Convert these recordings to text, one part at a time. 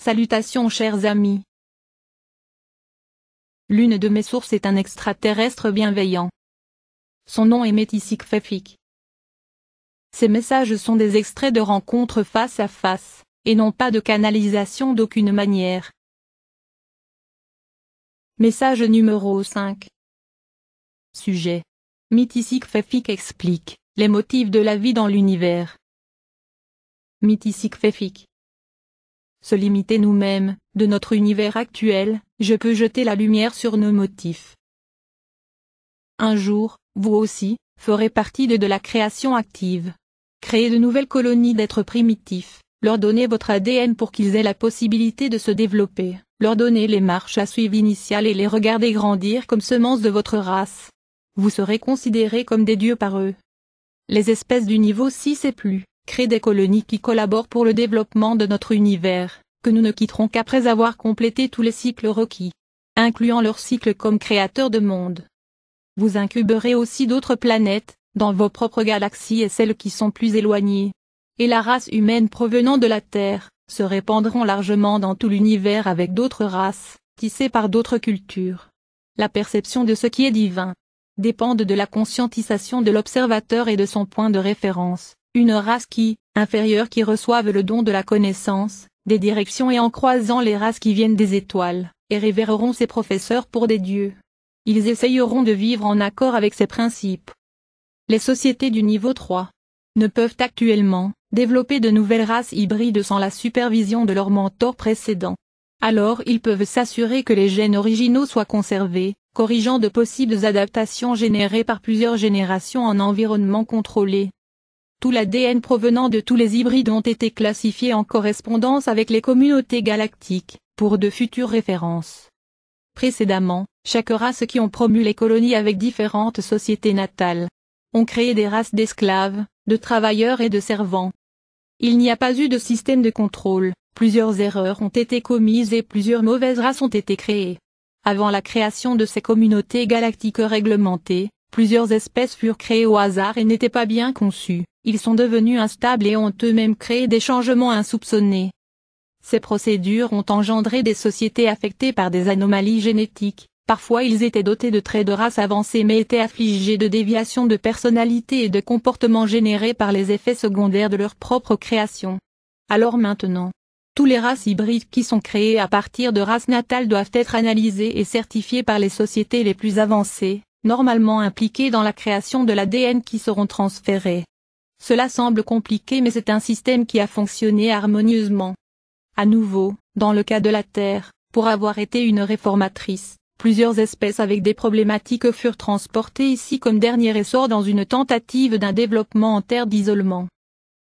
Salutations chers amis. L'une de mes sources est un extraterrestre bienveillant. Son nom est Métisik Fefik. Ces messages sont des extraits de rencontres face à face, et non pas de canalisation d'aucune manière. Message numéro 5 Sujet Métisik Fefik explique les motifs de la vie dans l'univers. Métisik Fefik se limiter nous-mêmes, de notre univers actuel, je peux jeter la lumière sur nos motifs. Un jour, vous aussi, ferez partie de, de la création active. Créez de nouvelles colonies d'êtres primitifs, leur donner votre ADN pour qu'ils aient la possibilité de se développer, leur donner les marches à suivre initiales et les regarder grandir comme semences de votre race. Vous serez considérés comme des dieux par eux. Les espèces du niveau 6 et plus créer des colonies qui collaborent pour le développement de notre univers, que nous ne quitterons qu'après avoir complété tous les cycles requis, incluant leur cycle comme créateur de monde. Vous incuberez aussi d'autres planètes, dans vos propres galaxies et celles qui sont plus éloignées. Et la race humaine provenant de la Terre, se répandront largement dans tout l'univers avec d'autres races, tissées par d'autres cultures. La perception de ce qui est divin dépend de la conscientisation de l'observateur et de son point de référence une race qui, inférieure qui reçoive le don de la connaissance, des directions et en croisant les races qui viennent des étoiles, et révéreront ses professeurs pour des dieux. Ils essayeront de vivre en accord avec ces principes. Les sociétés du niveau 3 ne peuvent actuellement développer de nouvelles races hybrides sans la supervision de leurs mentors précédents. Alors ils peuvent s'assurer que les gènes originaux soient conservés, corrigeant de possibles adaptations générées par plusieurs générations en environnement contrôlé. Tout l'ADN provenant de tous les hybrides ont été classifiés en correspondance avec les communautés galactiques, pour de futures références. Précédemment, chaque race qui ont promu les colonies avec différentes sociétés natales, ont créé des races d'esclaves, de travailleurs et de servants. Il n'y a pas eu de système de contrôle, plusieurs erreurs ont été commises et plusieurs mauvaises races ont été créées. Avant la création de ces communautés galactiques réglementées, plusieurs espèces furent créées au hasard et n'étaient pas bien conçues ils sont devenus instables et ont eux-mêmes créé des changements insoupçonnés. Ces procédures ont engendré des sociétés affectées par des anomalies génétiques, parfois ils étaient dotés de traits de race avancées mais étaient affligés de déviations de personnalité et de comportements générés par les effets secondaires de leur propre création. Alors maintenant, tous les races hybrides qui sont créées à partir de races natales doivent être analysées et certifiées par les sociétés les plus avancées, normalement impliquées dans la création de l'ADN qui seront transférées. Cela semble compliqué mais c'est un système qui a fonctionné harmonieusement. À nouveau, dans le cas de la Terre, pour avoir été une réformatrice, plusieurs espèces avec des problématiques furent transportées ici comme dernier essor dans une tentative d'un développement en terre d'isolement.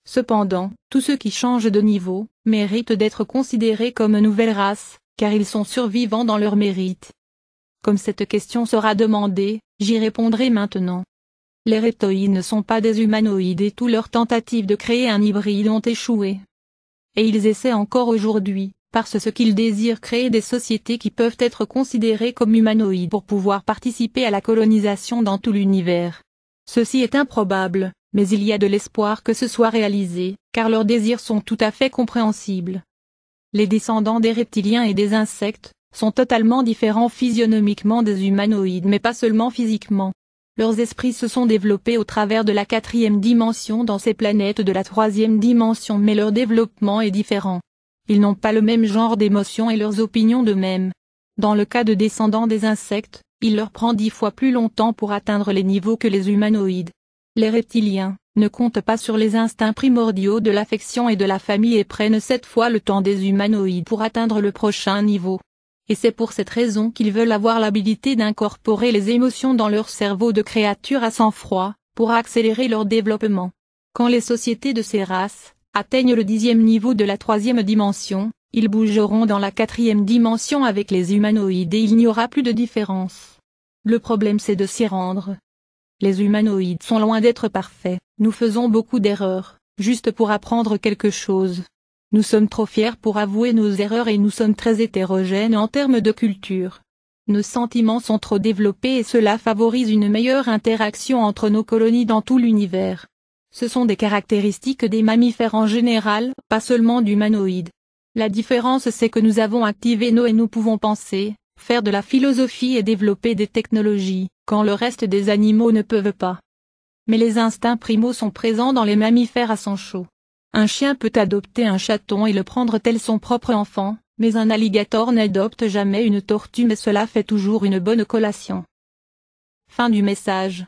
Cependant, tous ceux qui changent de niveau, méritent d'être considérés comme nouvelles races, car ils sont survivants dans leur mérite. Comme cette question sera demandée, j'y répondrai maintenant. Les reptoïdes ne sont pas des humanoïdes et toutes leurs tentatives de créer un hybride ont échoué. Et ils essaient encore aujourd'hui, parce ce qu'ils désirent créer des sociétés qui peuvent être considérées comme humanoïdes pour pouvoir participer à la colonisation dans tout l'univers. Ceci est improbable, mais il y a de l'espoir que ce soit réalisé, car leurs désirs sont tout à fait compréhensibles. Les descendants des reptiliens et des insectes sont totalement différents physionomiquement des humanoïdes mais pas seulement physiquement. Leurs esprits se sont développés au travers de la quatrième dimension dans ces planètes de la troisième dimension mais leur développement est différent. Ils n'ont pas le même genre d'émotions et leurs opinions de même. Dans le cas de descendants des insectes, il leur prend dix fois plus longtemps pour atteindre les niveaux que les humanoïdes. Les reptiliens ne comptent pas sur les instincts primordiaux de l'affection et de la famille et prennent sept fois le temps des humanoïdes pour atteindre le prochain niveau et c'est pour cette raison qu'ils veulent avoir l'habilité d'incorporer les émotions dans leur cerveau de créature à sang-froid, pour accélérer leur développement. Quand les sociétés de ces races atteignent le dixième niveau de la troisième dimension, ils bougeront dans la quatrième dimension avec les humanoïdes et il n'y aura plus de différence. Le problème c'est de s'y rendre. Les humanoïdes sont loin d'être parfaits, nous faisons beaucoup d'erreurs, juste pour apprendre quelque chose. Nous sommes trop fiers pour avouer nos erreurs et nous sommes très hétérogènes en termes de culture. Nos sentiments sont trop développés et cela favorise une meilleure interaction entre nos colonies dans tout l'univers. Ce sont des caractéristiques des mammifères en général, pas seulement d'humanoïdes. La différence c'est que nous avons activé nos et nous pouvons penser, faire de la philosophie et développer des technologies, quand le reste des animaux ne peuvent pas. Mais les instincts primaux sont présents dans les mammifères à sang chaud. Un chien peut adopter un chaton et le prendre tel son propre enfant, mais un alligator n'adopte jamais une tortue mais cela fait toujours une bonne collation. Fin du message.